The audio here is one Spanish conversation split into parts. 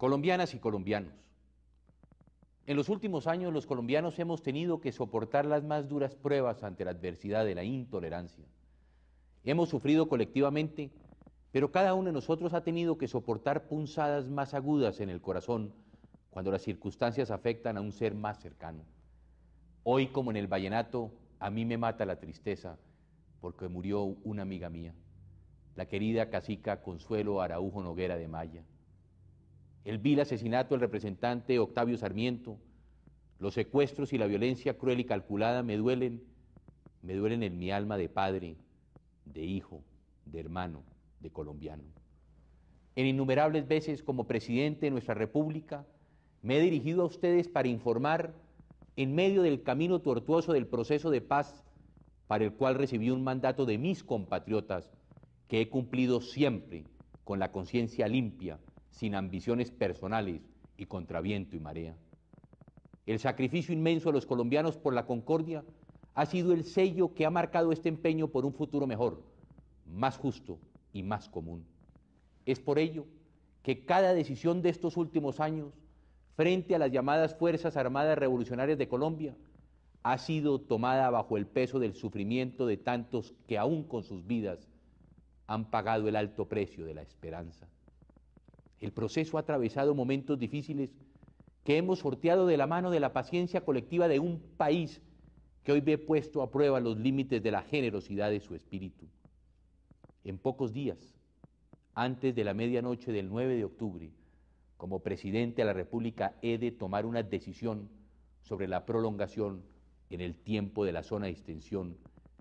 colombianas y colombianos. En los últimos años los colombianos hemos tenido que soportar las más duras pruebas ante la adversidad de la intolerancia. Hemos sufrido colectivamente, pero cada uno de nosotros ha tenido que soportar punzadas más agudas en el corazón cuando las circunstancias afectan a un ser más cercano. Hoy, como en el vallenato, a mí me mata la tristeza porque murió una amiga mía, la querida cacica Consuelo Araújo Noguera de Maya el vil asesinato del representante Octavio Sarmiento, los secuestros y la violencia cruel y calculada me duelen, me duelen en mi alma de padre, de hijo, de hermano, de colombiano. En innumerables veces como presidente de nuestra República me he dirigido a ustedes para informar en medio del camino tortuoso del proceso de paz para el cual recibí un mandato de mis compatriotas que he cumplido siempre con la conciencia limpia sin ambiciones personales y contra viento y marea. El sacrificio inmenso de los colombianos por la concordia ha sido el sello que ha marcado este empeño por un futuro mejor, más justo y más común. Es por ello que cada decisión de estos últimos años, frente a las llamadas Fuerzas Armadas Revolucionarias de Colombia, ha sido tomada bajo el peso del sufrimiento de tantos que aún con sus vidas han pagado el alto precio de la esperanza. El proceso ha atravesado momentos difíciles que hemos sorteado de la mano de la paciencia colectiva de un país que hoy ve puesto a prueba los límites de la generosidad de su espíritu. En pocos días, antes de la medianoche del 9 de octubre, como presidente de la República he de tomar una decisión sobre la prolongación en el tiempo de la zona de extensión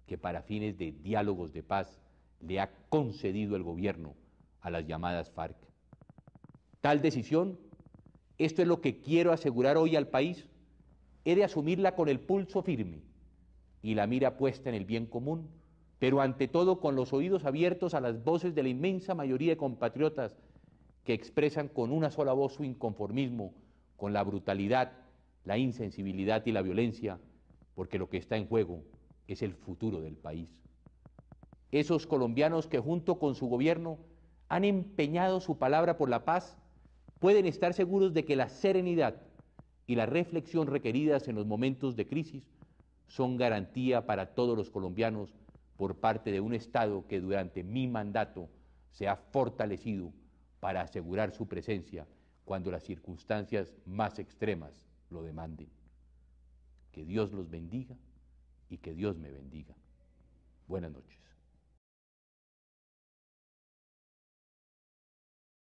que para fines de diálogos de paz le ha concedido el gobierno a las llamadas FARC tal decisión? Esto es lo que quiero asegurar hoy al país. He de asumirla con el pulso firme y la mira puesta en el bien común, pero ante todo con los oídos abiertos a las voces de la inmensa mayoría de compatriotas que expresan con una sola voz su inconformismo con la brutalidad, la insensibilidad y la violencia, porque lo que está en juego es el futuro del país. Esos colombianos que junto con su gobierno han empeñado su palabra por la paz, pueden estar seguros de que la serenidad y la reflexión requeridas en los momentos de crisis son garantía para todos los colombianos por parte de un Estado que durante mi mandato se ha fortalecido para asegurar su presencia cuando las circunstancias más extremas lo demanden. Que Dios los bendiga y que Dios me bendiga. Buenas noches.